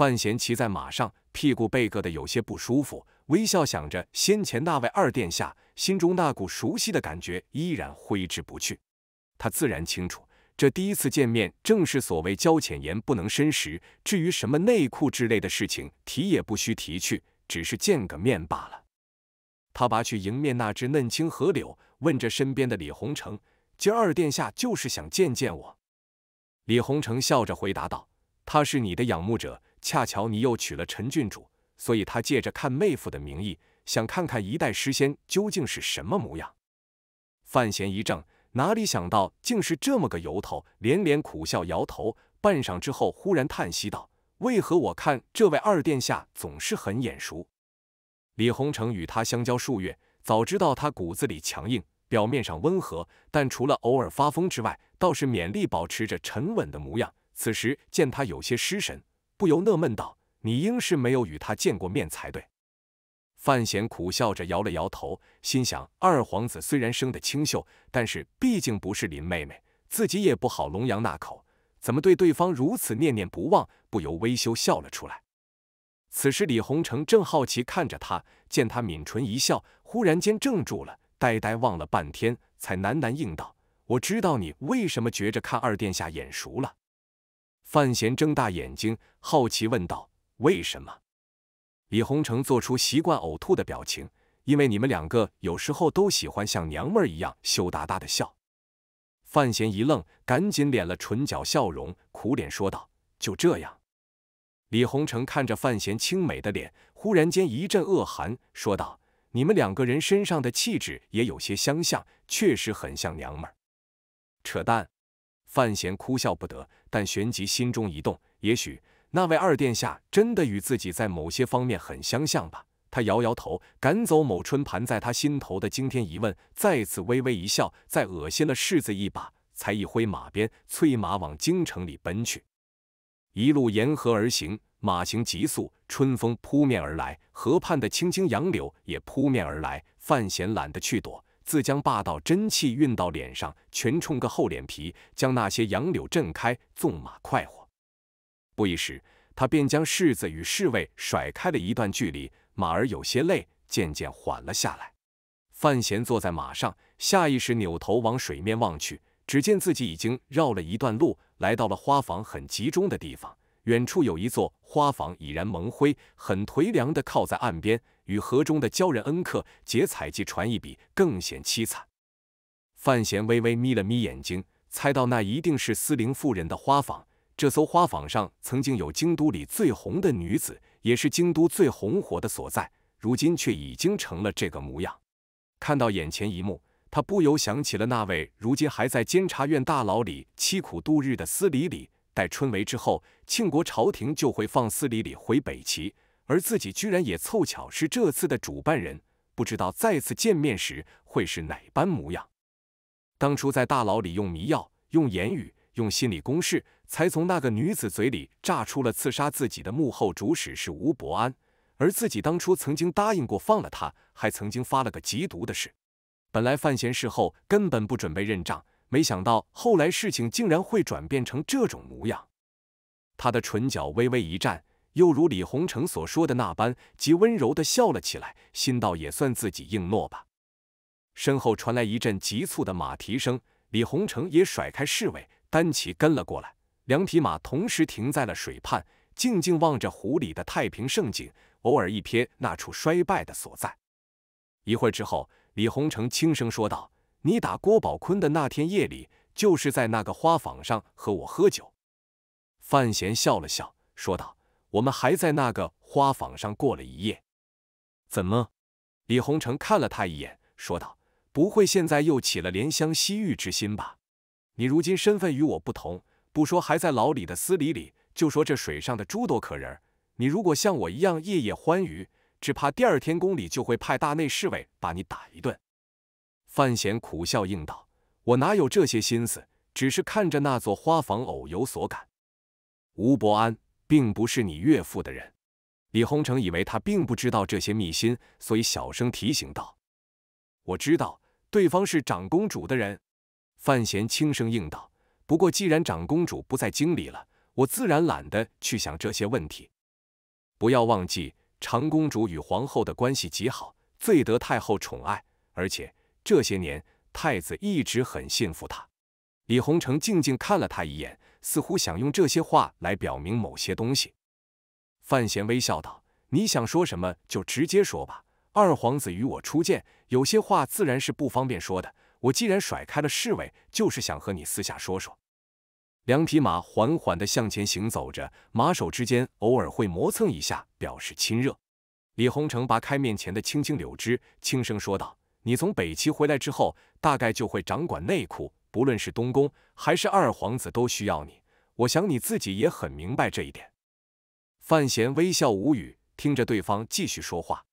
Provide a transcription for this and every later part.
范闲骑在马上，屁股被硌得有些不舒服，微笑想着先前那位二殿下，心中那股熟悉的感觉依然挥之不去。他自然清楚，这第一次见面正是所谓交浅言不能深时，至于什么内裤之类的事情，提也不需提去，只是见个面罢了。他拔去迎面那只嫩青河柳，问着身边的李红成：“今二殿下就是想见见我？”李红成笑着回答道：“他是你的仰慕者。”恰巧你又娶了陈郡主，所以他借着看妹夫的名义，想看看一代诗仙究竟是什么模样。范闲一怔，哪里想到竟是这么个由头，连连苦笑，摇头。半晌之后，忽然叹息道：“为何我看这位二殿下总是很眼熟？”李鸿成与他相交数月，早知道他骨子里强硬，表面上温和，但除了偶尔发疯之外，倒是勉力保持着沉稳的模样。此时见他有些失神。不由纳闷道：“你应是没有与他见过面才对。”范闲苦笑着摇了摇头，心想：“二皇子虽然生得清秀，但是毕竟不是林妹妹，自己也不好龙阳那口，怎么对对方如此念念不忘？”不由微羞笑了出来。此时李鸿章正好奇看着他，见他抿唇一笑，忽然间怔住了，呆呆望了半天，才喃喃应道：“我知道你为什么觉着看二殿下眼熟了。”范闲睁大眼睛，好奇问道：“为什么？”李宏成做出习惯呕吐的表情：“因为你们两个有时候都喜欢像娘们儿一样羞答答的笑。”范闲一愣，赶紧敛了唇角笑容，苦脸说道：“就这样。”李宏成看着范闲清美的脸，忽然间一阵恶寒，说道：“你们两个人身上的气质也有些相像，确实很像娘们儿。”扯淡。范闲哭笑不得，但旋即心中一动，也许那位二殿下真的与自己在某些方面很相像吧。他摇摇头，赶走某春盘在他心头的惊天疑问，再次微微一笑，再恶心了世子一把，才一挥马鞭，催马往京城里奔去。一路沿河而行，马行急速，春风扑面而来，河畔的青青杨柳也扑面而来，范闲懒得去躲。自将霸道真气运到脸上，全冲个厚脸皮，将那些杨柳震开，纵马快活。不一时，他便将世子与侍卫甩开了一段距离，马儿有些累，渐渐缓了下来。范闲坐在马上，下意识扭头往水面望去，只见自己已经绕了一段路，来到了花房很集中的地方。远处有一座花房已然蒙灰，很颓凉地靠在岸边。与河中的鲛人恩客结彩记船一比，更显凄惨。范闲微微眯了眯眼睛，猜到那一定是司灵妇人的花舫。这艘花舫上曾经有京都里最红的女子，也是京都最红火的所在，如今却已经成了这个模样。看到眼前一幕，他不由想起了那位如今还在监察院大牢里凄苦度日的司礼礼。待春闱之后，庆国朝廷就会放司礼礼回北齐。而自己居然也凑巧是这次的主办人，不知道再次见面时会是哪般模样。当初在大牢里用迷药、用言语、用心理攻势，才从那个女子嘴里炸出了刺杀自己的幕后主使是吴伯安。而自己当初曾经答应过放了他，还曾经发了个缉毒的事。本来范闲事后根本不准备认账，没想到后来事情竟然会转变成这种模样。他的唇角微微一颤，又如李鸿章所说的那般，极温柔地笑了起来，心道也算自己应诺吧。身后传来一阵急促的马蹄声，李鸿章也甩开侍卫，单骑跟了过来。两匹马同时停在了水畔，静静望着湖里的太平盛景，偶尔一瞥那处衰败的所在。一会儿之后，李鸿章轻声说道：“你打郭宝坤的那天夜里，就是在那个花坊上和我喝酒。”范闲笑了笑，说道。我们还在那个花坊上过了一夜，怎么？李洪成看了他一眼，说道：“不会现在又起了怜香惜玉之心吧？你如今身份与我不同，不说还在牢里的司理里，就说这水上的诸多可人儿，你如果像我一样夜夜欢愉，只怕第二天宫里就会派大内侍卫把你打一顿。”范闲苦笑应道：“我哪有这些心思？只是看着那座花房偶有所感。”吴伯安。并不是你岳父的人，李鸿成以为他并不知道这些密信，所以小声提醒道：“我知道，对方是长公主的人。”范闲轻声应道：“不过既然长公主不在京里了，我自然懒得去想这些问题。不要忘记，长公主与皇后的关系极好，最得太后宠爱，而且这些年太子一直很信服她。”李鸿成静静看了他一眼。似乎想用这些话来表明某些东西。范闲微笑道：“你想说什么就直接说吧。二皇子与我初见，有些话自然是不方便说的。我既然甩开了侍卫，就是想和你私下说说。”两匹马缓缓的向前行走着，马首之间偶尔会磨蹭一下，表示亲热。李鸿成拔开面前的青青柳枝，轻声说道：“你从北齐回来之后，大概就会掌管内库。”不论是东宫还是二皇子都需要你，我想你自己也很明白这一点。范闲微笑无语，听着对方继续说话。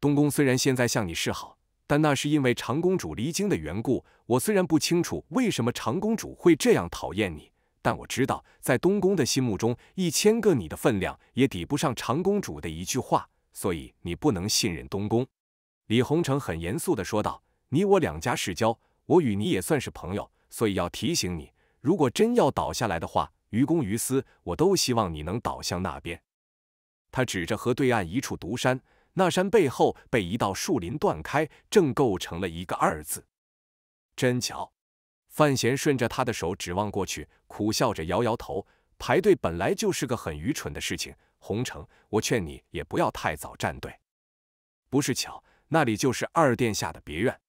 东宫虽然现在向你示好，但那是因为长公主离京的缘故。我虽然不清楚为什么长公主会这样讨厌你，但我知道，在东宫的心目中，一千个你的分量也抵不上长公主的一句话。所以你不能信任东宫。李鸿章很严肃地说道：“你我两家世交。”我与你也算是朋友，所以要提醒你，如果真要倒下来的话，于公于私，我都希望你能倒向那边。他指着河对岸一处独山，那山背后被一道树林断开，正构成了一个“二”字。真巧！范闲顺着他的手指望过去，苦笑着摇摇头：“排队本来就是个很愚蠢的事情，红城，我劝你也不要太早站队。”不是巧，那里就是二殿下的别院。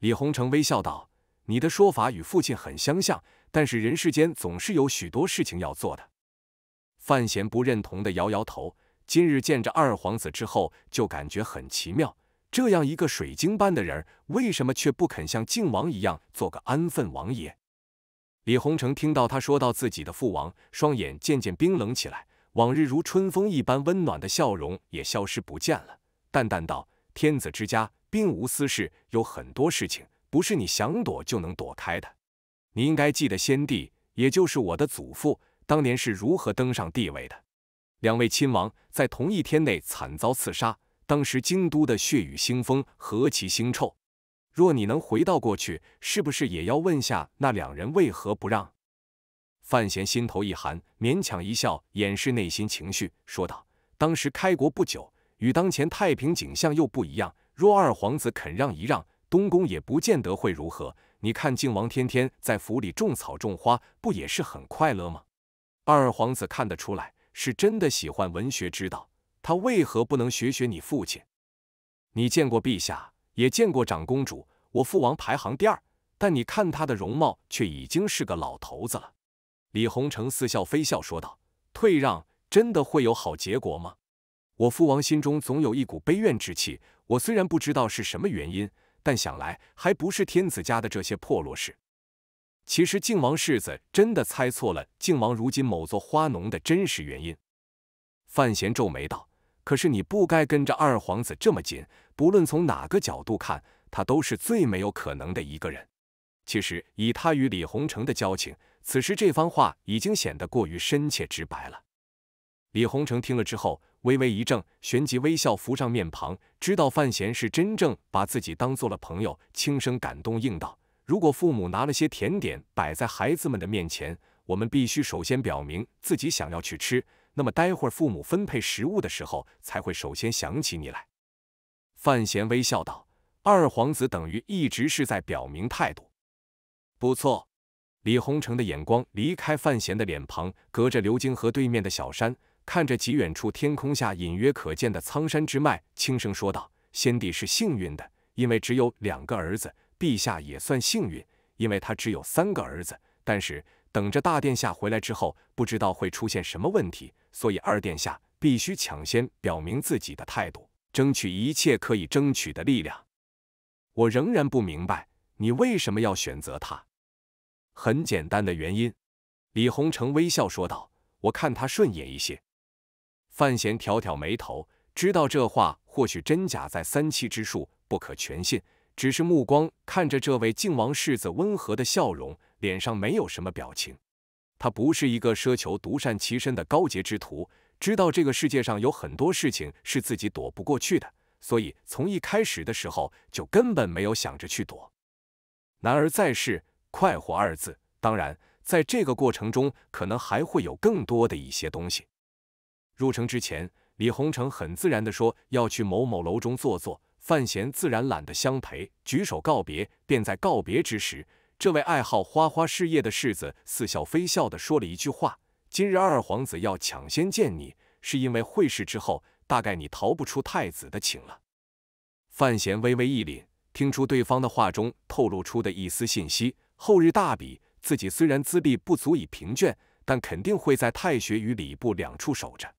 李鸿诚微笑道：“你的说法与父亲很相像，但是人世间总是有许多事情要做的。”范闲不认同的摇摇头。今日见着二皇子之后，就感觉很奇妙，这样一个水晶般的人，为什么却不肯像靖王一样做个安分王爷？李鸿诚听到他说到自己的父王，双眼渐渐冰冷起来，往日如春风一般温暖的笑容也消失不见了，淡淡道：“天子之家。”并无私事，有很多事情不是你想躲就能躲开的。你应该记得先帝，也就是我的祖父，当年是如何登上帝位的。两位亲王在同一天内惨遭刺杀，当时京都的血雨腥风何其腥臭！若你能回到过去，是不是也要问下那两人为何不让？范闲心头一寒，勉强一笑，掩饰内心情绪，说道：“当时开国不久，与当前太平景象又不一样。”若二皇子肯让一让，东宫也不见得会如何。你看靖王天天在府里种草种花，不也是很快乐吗？二皇子看得出来，是真的喜欢文学之道。他为何不能学学你父亲？你见过陛下，也见过长公主。我父王排行第二，但你看他的容貌，却已经是个老头子了。李鸿章似笑非笑说道：“退让真的会有好结果吗？我父王心中总有一股悲怨之气。”我虽然不知道是什么原因，但想来还不是天子家的这些破落事。其实靖王世子真的猜错了，靖王如今某座花农的真实原因。范闲皱眉道：“可是你不该跟着二皇子这么紧，不论从哪个角度看，他都是最没有可能的一个人。”其实以他与李鸿诚的交情，此时这番话已经显得过于深切直白了。李鸿诚听了之后。微微一怔，旋即微笑浮上面庞，知道范闲是真正把自己当做了朋友，轻声感动应道：“如果父母拿了些甜点摆在孩子们的面前，我们必须首先表明自己想要去吃，那么待会儿父母分配食物的时候，才会首先想起你来。”范闲微笑道：“二皇子等于一直是在表明态度，不错。”李鸿成的眼光离开范闲的脸庞，隔着流金河对面的小山。看着极远处天空下隐约可见的苍山之脉，轻声说道：“先帝是幸运的，因为只有两个儿子；陛下也算幸运，因为他只有三个儿子。但是等着大殿下回来之后，不知道会出现什么问题，所以二殿下必须抢先表明自己的态度，争取一切可以争取的力量。”我仍然不明白你为什么要选择他。很简单的原因，李鸿成微笑说道：“我看他顺眼一些。”范闲挑挑眉头，知道这话或许真假在三七之数，不可全信。只是目光看着这位靖王世子温和的笑容，脸上没有什么表情。他不是一个奢求独善其身的高洁之徒，知道这个世界上有很多事情是自己躲不过去的，所以从一开始的时候就根本没有想着去躲。男儿在世，快活二字。当然，在这个过程中，可能还会有更多的一些东西。入城之前，李鸿诚很自然地说要去某某楼中坐坐。范闲自然懒得相陪，举手告别。便在告别之时，这位爱好花花事业的世子似笑非笑地说了一句话：“今日二皇子要抢先见你，是因为会试之后，大概你逃不出太子的情了。”范闲微微一凛，听出对方的话中透露出的一丝信息。后日大比，自己虽然资历不足以评卷，但肯定会在太学与礼部两处守着。